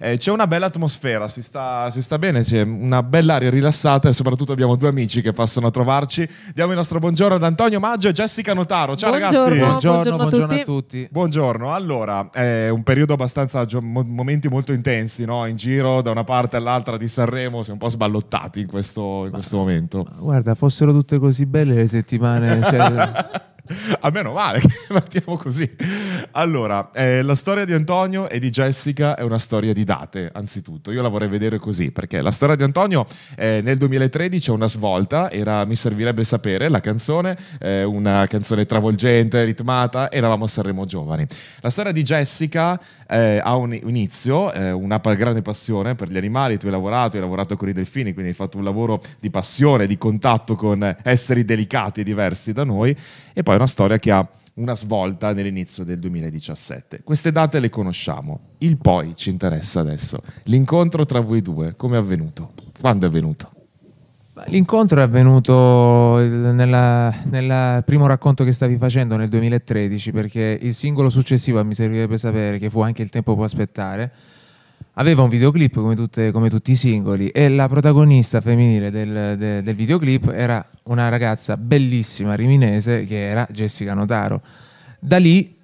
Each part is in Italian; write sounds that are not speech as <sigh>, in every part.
Eh, c'è una bella atmosfera, si sta, si sta bene, c'è una bella aria rilassata e soprattutto abbiamo due amici che passano a trovarci. Diamo il nostro buongiorno ad Antonio Maggio e Jessica Notaro. Ciao buongiorno, ragazzi. Buongiorno, buongiorno, a, tutti. a tutti. Buongiorno. Allora, è un periodo abbastanza, momenti molto intensi, no? In giro da una parte all'altra di Sanremo, si è un po' sballottati in questo, in ma, questo momento. guarda, fossero tutte così belle le settimane. Cioè... <laughs> <laughs> A meno male che partiamo <laughs> così. Allora, eh, la storia di Antonio e di Jessica è una storia di date, anzitutto. Io la vorrei vedere così, perché la storia di Antonio eh, nel 2013 è una svolta, era Mi servirebbe sapere, la canzone, eh, una canzone travolgente, ritmata, eravamo a Sanremo Giovani. La storia di Jessica eh, ha un inizio, eh, una grande passione per gli animali, tu hai lavorato, hai lavorato con i delfini, quindi hai fatto un lavoro di passione, di contatto con esseri delicati e diversi da noi, e poi una storia che ha una svolta nell'inizio del 2017. Queste date le conosciamo, il poi ci interessa adesso. L'incontro tra voi due, come è avvenuto? Quando è avvenuto? L'incontro è avvenuto eh, nel primo racconto che stavi facendo nel 2013, perché il singolo successivo mi servirebbe sapere, che fu anche il tempo può aspettare, aveva un videoclip come, tutte, come, tutti i singoli e la protagonista femminile del, de, del, videoclip era una ragazza bellissima riminese che era Jessica Notaro. Da lì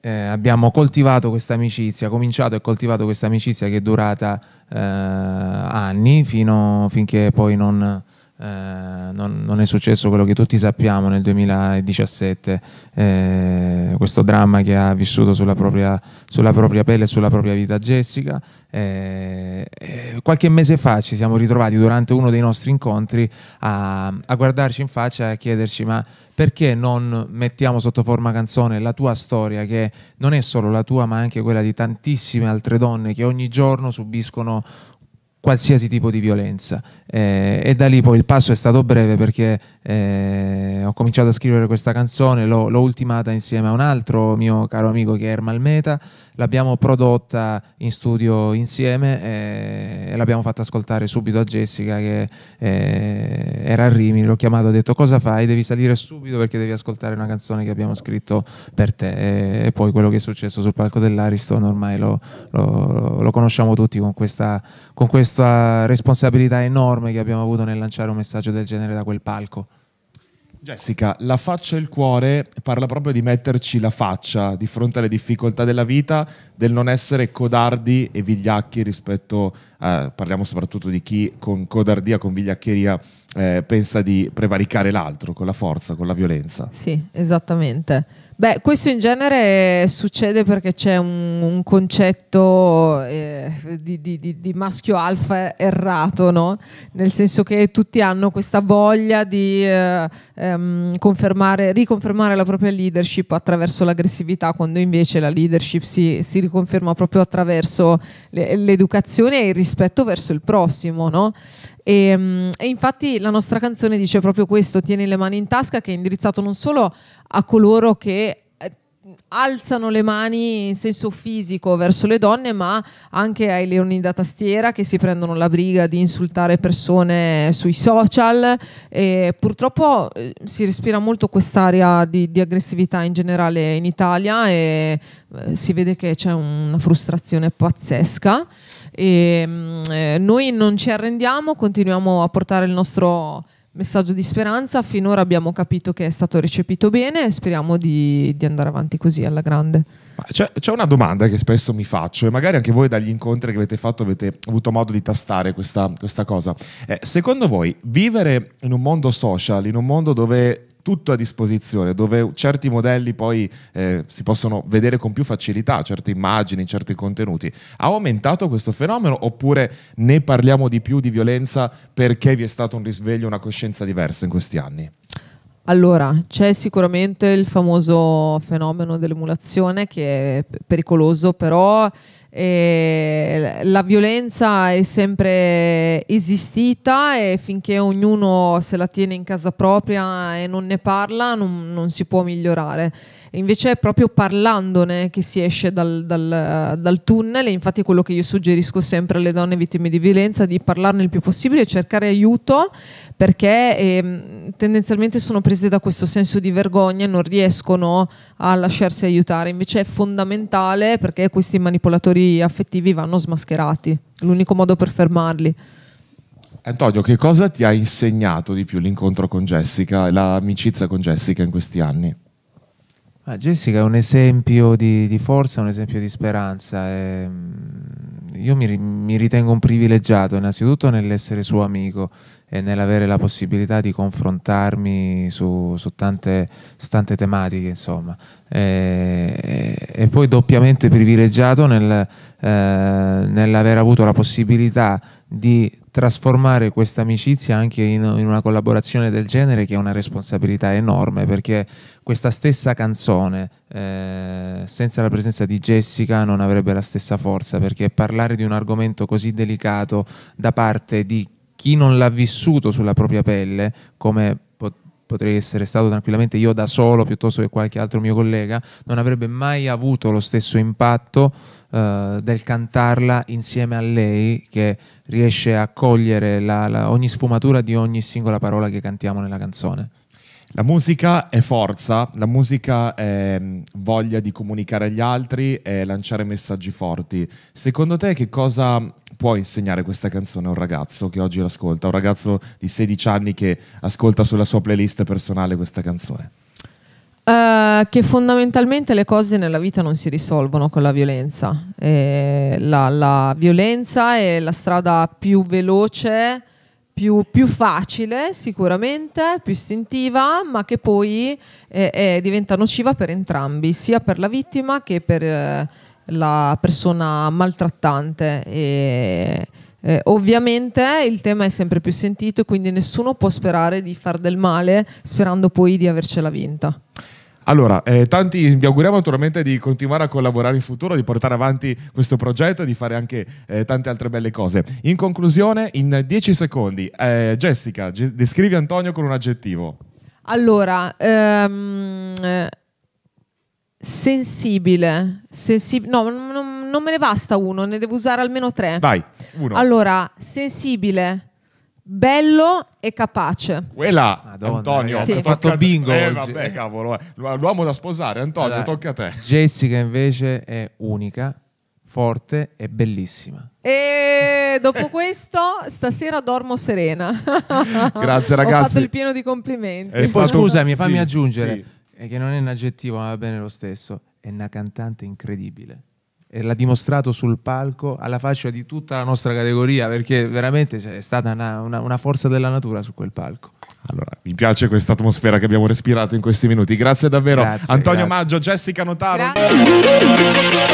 eh, abbiamo coltivato questa amicizia, cominciato e coltivato questa amicizia che è durata eh, anni fino, finché poi non, eh, non, non, è successo quello che tutti sappiamo nel 2017, eh, questo dramma che ha vissuto sulla propria, sulla propria pelle e sulla propria vita Jessica. Eh, eh, qualche mese fa ci siamo ritrovati durante uno dei nostri incontri a, a guardarci in faccia e a chiederci ma perché non mettiamo sotto forma canzone la tua storia che non è solo la tua ma anche quella di tantissime altre donne che ogni giorno subiscono qualsiasi tipo di violenza. Eh, e da lì poi il passo è stato breve perché eh, ho cominciato a scrivere questa canzone, l'ho, l'ho, ultimata insieme a un altro mio caro amico che è Ermal Meta, l'abbiamo prodotta in studio insieme e, eh, e l'abbiamo fatta ascoltare subito a Jessica che eh, era a Rimini, l'ho chiamato, ho detto cosa fai? Devi salire subito perché devi ascoltare una canzone che abbiamo scritto per te e, e poi quello che è successo sul palco dell'Ariston ormai lo, lo, lo conosciamo tutti con questa, con questa responsabilità enorme che abbiamo avuto nel lanciare un messaggio del genere da quel palco. Jessica, la faccia e il cuore parla proprio di metterci la faccia di fronte alle difficoltà della vita, del non essere codardi e vigliacchi rispetto, a, parliamo soprattutto di chi con codardia, con vigliaccheria eh, pensa di prevaricare l'altro con la forza, con la violenza. Sì, esattamente. Beh, questo in genere succede perché c'è un, un concetto eh, di, di, di, di, maschio alfa errato, no? nel senso che tutti hanno questa voglia di eh, ehm, riconfermare la propria leadership attraverso l'aggressività, quando invece la leadership si, si riconferma proprio attraverso l'educazione e il rispetto verso il prossimo. No? E, ehm, e, infatti la nostra canzone dice proprio questo, tieni le mani in tasca, che è indirizzato non solo a coloro che eh, alzano le mani in senso fisico verso le donne, ma anche ai leoni da tastiera che si prendono la briga di insultare persone sui social. E purtroppo eh, si respira molto quest'area di, di, aggressività in generale in Italia e eh, si vede che c'è una frustrazione pazzesca. E, mm, eh, noi non ci arrendiamo, continuiamo a portare il nostro messaggio di speranza. Finora abbiamo capito che è stato recepito bene e speriamo di, di andare avanti così alla grande. C'è, c'è, una domanda che spesso mi faccio e magari anche voi dagli incontri che avete fatto avete avuto modo di tastare questa, questa cosa. Eh, secondo voi vivere in un mondo social, in un mondo dove tutto a disposizione, dove certi modelli poi eh, si possono vedere con più facilità, certe immagini, certi contenuti. Ha aumentato questo fenomeno oppure ne parliamo di più di violenza perché vi è stato un risveglio, una coscienza diversa in questi anni? Allora, c'è sicuramente il famoso fenomeno dell'emulazione che è pericoloso, però eh, la violenza è sempre esistita e finché ognuno se la tiene in casa propria e non ne parla non, non si può migliorare invece è proprio parlandone che si esce dal, dal, eh, dal tunnel e infatti è quello che io suggerisco sempre alle donne vittime di violenza di parlarne il più possibile e cercare aiuto perché eh, tendenzialmente sono prese da questo senso di vergogna e non riescono a lasciarsi aiutare, invece è fondamentale perché questi manipolatori affettivi vanno smascherati, l'unico modo per fermarli. Antonio, che cosa ti ha insegnato di più l'incontro con Jessica e l'amicizia con Jessica in questi anni? Ah, Jessica è un esempio di, di, forza, un esempio di speranza. E, ehm, io mi, mi, ritengo un privilegiato innanzitutto nell'essere suo amico e nell'avere la possibilità di confrontarmi su, su, tante, su tante, tematiche, insomma. E, eh, e, e, poi doppiamente privilegiato nel, eh, nell'aver avuto la possibilità di trasformare questa amicizia anche in, in, una collaborazione del genere che è una responsabilità enorme perché questa stessa canzone eh, senza la presenza di Jessica non avrebbe la stessa forza perché parlare di un argomento così delicato da parte di chi non l'ha vissuto sulla propria pelle come potrei essere stato tranquillamente io da solo piuttosto che qualche altro mio collega, non avrebbe mai avuto lo stesso impatto eh, del cantarla insieme a lei che riesce a cogliere la, la, ogni sfumatura di ogni singola parola che cantiamo nella canzone. La musica è forza, la musica è mm, voglia di comunicare agli altri e lanciare messaggi forti. Secondo te che cosa può insegnare questa canzone a un ragazzo che oggi l'ascolta, un ragazzo di 16 anni che ascolta sulla sua playlist personale questa canzone? Uh, che fondamentalmente le cose nella vita non si risolvono con la violenza. Eh, la, la, violenza è la strada più veloce, più, più, facile sicuramente, più istintiva, ma che poi eh, è, eh, diventa nociva per entrambi, sia per la vittima che per... Eh, la persona maltrattante e eh, ovviamente il tema è sempre più sentito, quindi nessuno può sperare di far del male sperando poi di avercela vinta. Allora, eh, tanti vi auguriamo naturalmente di continuare a collaborare in futuro, di portare avanti questo progetto e di fare anche eh, tante altre belle cose. In conclusione, in dieci secondi, eh, Jessica, descrivi Antonio con un aggettivo. Allora, ehm, Sensibile, Sensib no, non, non, me ne basta uno, ne devo usare almeno tre. Vai, uno. Allora, sensibile, bello e capace. Quella, Madonna, Antonio, ragazzi, sì. fatto bingo. Eh, vabbè, cavolo, eh. l'uomo da sposare, Antonio, allora, tocca a te. Jessica invece è unica, forte e bellissima. E dopo questo, stasera dormo serena. Grazie ragazzi. <laughs> Ho fatto il pieno di complimenti. E poi scusami, fammi sì, aggiungere. Sì e che non è un aggettivo, ma va bene lo stesso, è una cantante incredibile. E l'ha dimostrato sul palco alla faccia di tutta la nostra categoria, perché veramente cioè, è stata una, una, una forza della natura su quel palco. Allora, mi piace questa atmosfera che abbiamo respirato in questi minuti. Grazie davvero, grazie, Antonio grazie. Maggio, Jessica Notaro. Grazie.